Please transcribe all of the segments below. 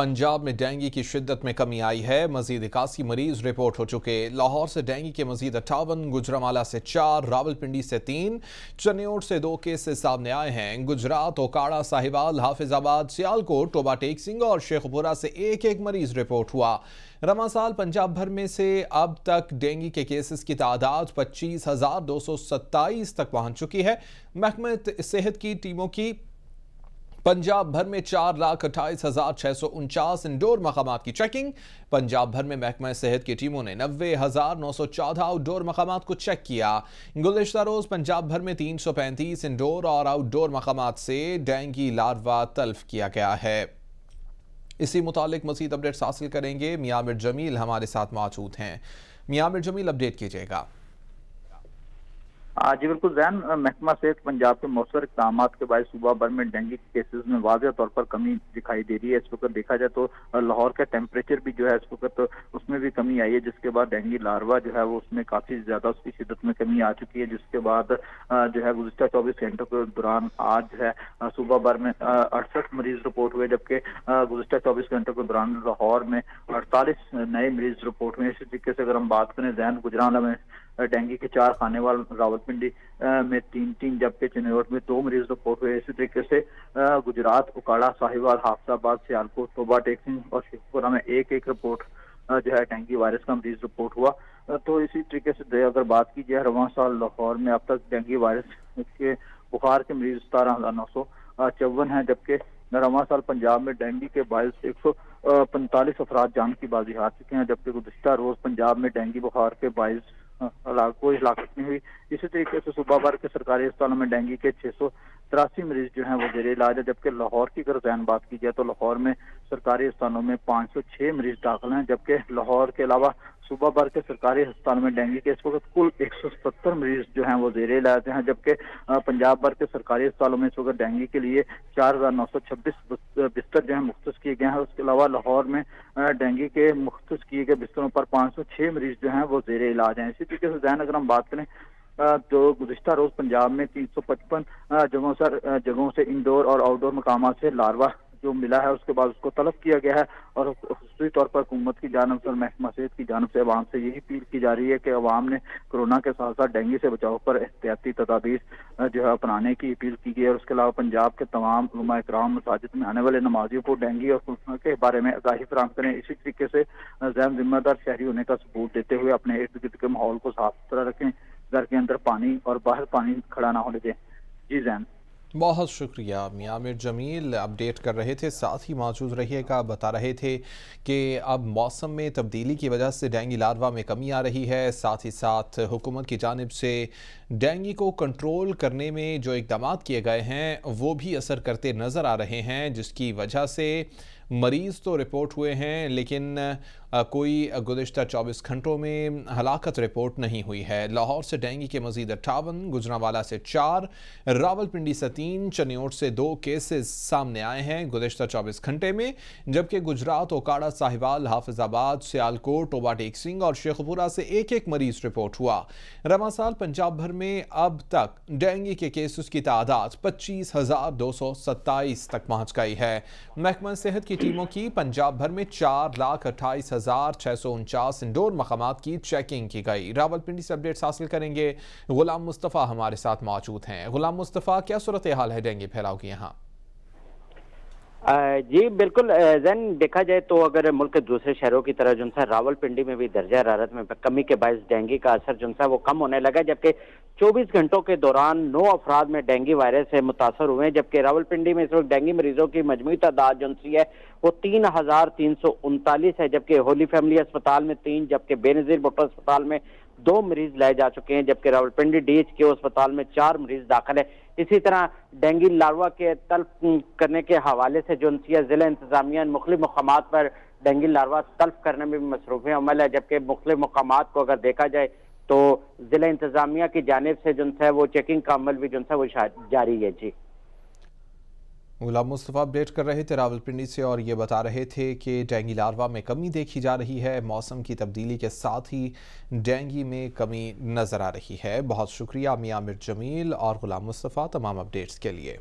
पंजाब में डेंगू की शिद्दत में कमी आई है मजीद इक्यासी मरीज रिपोर्ट हो चुके लाहौर से डेंगू के मजीद अट्ठावन गुजरामाला से चार रावलपिंडी से तीन चन्योट से दो केसेस सामने आए हैं गुजरात ओकाड़ा साहिबाल हाफिजाबाद सियालकोट टोबा टेक सिंह और शेखपुरा से एक एक मरीज रिपोर्ट हुआ रमा साल पंजाब भर में से अब तक डेंगू के केसेस की तादाद पच्चीस हजार दो सौ सत्ताईस तक पहुंच चुकी है महकमा सेहत की टीमों की पंजाब भर में चार लाख अट्ठाईस हजार छह सौ उनचास इंडोर मकाम की चेकिंग पंजाब भर में महकमा सेहत की टीमों ने नब्बे हजार नौ सौ चौदह आउटडोर मकाम को चेक किया गुजशत रोज पंजाब भर में तीन सौ पैंतीस इंडोर और आउटडोर मकाम से डेंगी लार्वा तल्फ किया गया है इसी मुतालिक मजीद अपडेट्स हासिल करेंगे मियामिर जमील हमारे साथ मौजूद हैं मियामिर जमील अपडेट कीजिएगा जी बिल्कुल जैन महकमा सेहत पंजाब के मौसर इकदाम के बाद सूबा भर में डेंगू केसेज में वाजह तौर पर कमी दिखाई दे रही है इस वक्त देखा जाए तो लाहौर का टेम्परेचर भी जो है इस वक्त तो उसमें भी कमी आई है जिसके बाद डेंगू लार्वा जो है वो उसमें काफी ज्यादा उसकी शिदत में कमी आ चुकी है जिसके बाद जो है गुजशत चौबीस घंटों के दौरान आज जो है सुबह भर में अड़सठ मरीज रिपोर्ट हुए जबकि गुजशत चौबीस घंटों के दौरान लाहौर में अड़तालीस नए मरीज रिपोर्ट हुए इसी तरीके से अगर हम बात करें जैन गुजराना में डेंगू के चार खाने वाले रावलपिंडी में तीन तीन जबकि चिन्हौट में दो मरीज रिपोर्ट हुए इसी तरीके से गुजरात उकाड़ा साहिबाल हाफसाबाद सियालकोट तोबा सिंह और शेखपुरा में एक एक रिपोर्ट जो है डेंगू वायरस का मरीज रिपोर्ट हुआ तो इसी तरीके से अगर बात की जाए रवा साल लाहौर में अब तक डेंगू वायरस के बुखार के मरीज सतारह हजार नौ सौ चौवन है जबकि रवा साल पंजाब में डेंगू के बायस एक सौ पैंतालीस अफराद जान की बाजी हार चुके हैं जबकि गुजशत रोज पंजाब में डेंगू बुखार के बायस को हिलाकत नहीं हुई इसी तरीके से सुबह भर के सरकारी अस्पतालों में डेंगू के छह सौ तिरासी मरीज जो है वो जेर इलाज है जबकि लाहौर की अगर जैन बात की जाए तो लाहौर में सरकारी अस्पतालों में पांच सौ छह मरीज दाखिल हैं जबकि लाहौर के अलावा सूबा भर के सरकारी अस्पताल में डेंगू के इस वक्त कुल 170 मरीज जो हैं वो जेरे इलाज हैं जबकि पंजाब भर के सरकारी अस्पतालों में इस वक्त डेंगू के लिए चार हजार नौ सौ छब्बीस बिस्तर जो है मुख्त किए गए हैं उसके अलावा लाहौर में डेंगू के मुख्त किए गए बिस्तरों पर पाँच सौ छह मरीज जो हैं वो जेरे इलाज हैं इसी तरीके से जैन अगर हम बात करें तो गुजशत रोज पंजाब में तीन सौ पचपन जगहों से जगहों से इंडोर और आउटडोर मकाम से लार्वा जो मिला है उसके बाद उसको तलब किया गया है और खसूसी तौर पर हुकूमत की जानब से और महकमा सेहत की जानब से अवाम से यही अपील की जा रही है कि अवाम ने कोरोना के साथ साथ डेंगू से बचाव पर एहतियाती तदाबीर जो है अपनाने की अपील की गई है और उसके अलावा पंजाब के तमाम कराम मसाजिद में आने वाले नमाजियों को डेंगू और कोरोना के बारे में आगाही फराम करें इसी तरीके से जैन जिम्मेदार शहरी होने का सबूत देते हुए अपने इर्द गिर्द के माहौल को साफ सुथरा रखें घर के अंदर पानी और बाहर पानी खड़ा ना होने दें जी जैन बहुत शुक्रिया मियाँ जमील अपडेट कर रहे थे साथ ही मौजूद रहिएगा बता रहे थे कि अब मौसम में तब्दीली की वजह से डेंगी लार्वा में कमी आ रही है साथ ही साथ हुकूमत की जानब से डेंगी को कंट्रोल करने में जो इकदाम किए गए हैं वो भी असर करते नज़र आ रहे हैं जिसकी वजह से मरीज तो रिपोर्ट हुए हैं लेकिन कोई गुजशत 24 घंटों में हलाकत रिपोर्ट नहीं हुई है लाहौर से डेंगू के मजीद अट्ठावन गुजरावाला से चार रावलपिंडी से तीन चनियोट से दो केसेस सामने आए हैं गुजशत 24 घंटे में जबकि गुजरात ओकाड़ा साहिवाल हाफिजाबाद सियालकोट टोबा टेक सिंह और शेखपुरा से एक एक मरीज रिपोर्ट हुआ साल पंजाब भर में अब तक डेंगू के केसेस की तादाद पच्चीस हजार दो सौ सत्ताईस तक पहुंच गई है महकमा सेहत की टीमों की पंजाब भर में चार लाख अट्ठाईस हजार छह सौ उनचास इंडोर मकाम की चेकिंग की गई रावलपिंडी से अपडेट्स हासिल करेंगे गुलाम मुस्तफ़ा हमारे साथ मौजूद हैं गुलाम मुस्तफ़ा क्या सूरत हाल है डेंगे फैलाओ की यहाँ जी बिल्कुल जैन देखा जाए तो अगर मुल्क के दूसरे शहरों की तरह जुनसा रावलपिंडी में भी दर्जा हरारत में कमी के बायस डेंगू का असर जुनसा वो कम होने लगा जबकि 24 घंटों के दौरान नौ अफराद में डेंगू वायरस से मुतासर हुए हैं जबकि रावलपिंडी में इस वक्त डेंगू मरीजों की मजमू तादाद जुनसी है वो तीन हजार तीन सौ उनतालीस है जबकि होली फैमिली अस्पताल में तीन जबकि बेनजीर भुट्टो अस्पताल में दो मरीज लाए जा चुके हैं जबकि रावलपिंडी डीएच के अस्पताल में चार मरीज दाखिल है इसी तरह डेंगी लारवा के तल्फ करने के हवाले से जोनसिया जिला इंतजामिया मुख्तु मकाम पर डेंगी लारवा तल्फ करने में भी मसरूफ अमल है जबकि मुख्तु मकाम को अगर देखा जाए तो जिला इंतजामिया की जानब से जो है वो चेकिंग का अमल भी जो है वो जारी है जी गुलाम मुस्तफ़ा अपडेट कर रहे थे रावलपिंडी से और ये बता रहे थे कि डेंगी लार्वा में कमी देखी जा रही है मौसम की तब्दीली के साथ ही डेंगी में कमी नज़र आ रही है बहुत शुक्रिया मियाँ मिर जमील और गुलाम मुस्तफ़ा तमाम अपडेट्स के लिए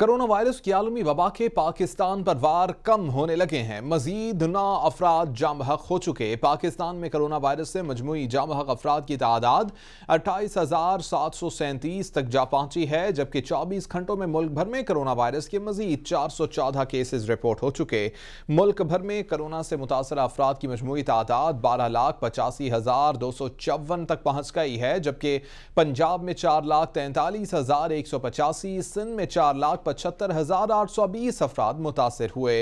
कोरोना वायरस की आलमी वबा के पाकिस्तान पर वार कम होने लगे हैं मजीद नौ अफराद जाम बहक हो चुके पाकिस्तान में कोरोना वायरस से मजमू जाम बहक अफराद की तादाद अट्ठाईस हज़ार सात सौ सैंतीस तक जा पहुंची है जबकि चौबीस घंटों में मुल्क भर में कोरोना वायरस के मजीद चार सौ चौदह केसेज रिपोर्ट हो चुके मुल्क भर में कोरोना से मुतासर अफराद की मजमू तादाद बारह लाख पचासी हज़ार दो सौ चौवन तक पहुँच गई है जबकि पंजाब में चार लाख तैंतालीस हज़ार एक सौ पचासी सिंध में चार लाख पचहत्तर हज़ार आठ सौ बीस अफराद मुतासर हुए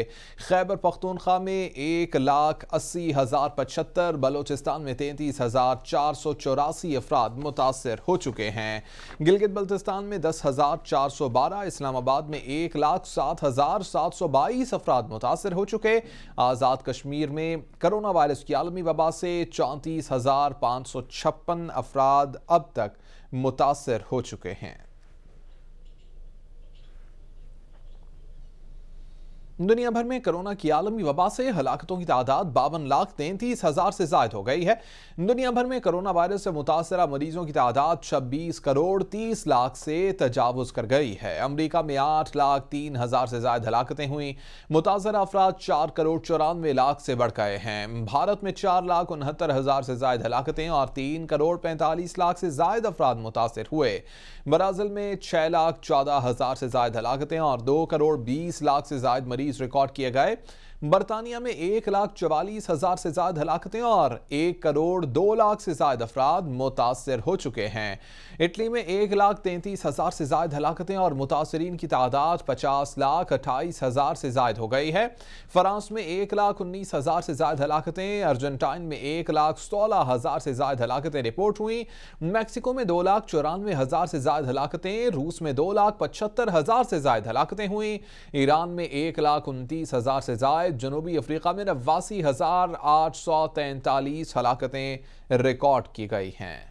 खैबर पख्तूनख्वा में एक लाख अस्सी हज़ार पचहत्तर बलोचिस्तान में तैंतीस हज़ार चार सौ चौरासी अफराद मुतासर हो चुके हैं गिलगित बल्तिस्तान में दस हज़ार चार सौ बारह इस्लामाबाद में एक लाख सात हज़ार सात सौ बाईस अफराद मुतासर हो चुके आज़ाद कश्मीर में कोरोना वायरस की आलमी वबा से चौंतीस हज़ार पाँच सौ छप्पन अफराद अब तक मुतासर हो चुके हैं दुनिया भर में कोरोना की आलमी वबा से हलाकतों की तादाद बावन लाख तैंतीस हज़ार से जायद हो गई है दुनिया भर में कोरोना वायरस से मुतासर मरीजों की तादाद छब्बीस करोड़ तीस लाख से तजावज़ कर गई है अमरीका में आठ लाख तीन हज़ार से जायद हलाकतें हुई मुतासर अफराद चार करोड़ चौरानवे लाख से बढ़ गए हैं भारत में चार लाख उनहत्तर हज़ार से जायद हलाकतें और तीन करोड़ पैंतालीस लाख से जायद अफराद मुतासर हुए ब्राजील में छः लाख चौदह हज़ार से जायद हलाकतें और दो करोड़ बीस लाख से जायद मरीज मरीज रिकॉर्ड किए गए बरतानिया में एक लाख चवालीस हजार से ज्यादा हलाकतें और एक करोड़ दो लाख से ज्यादा अफराद मुतासर हो चुके हैं इटली में एक लाख तैंतीस हजार से ज्यादा हलाकतें और मुतासरीन की तादाद पचास लाख अट्ठाईस हजार से ज्यादा हो गई है फ्रांस में एक लाख उन्नीस हजार से ज्यादा हलाकतें अर्जेंटाइन में एक लाख सोलह हजार से ज्यादा हलाकतें रिपोर्ट हुई मैक्सिको में दो लाख चौरानवे हजार से ज्यादा हलाकतें रूस में दो लाख पचहत्तर हजार से ज्यादा हलाकतें हुई ईरान में एक लाख उनतीस हजार से ज्यादा बजाय जनूबी अफ्रीका में नवासी हज़ार आठ सौ तैंतालीस हलाकतें रिकॉर्ड की गई हैं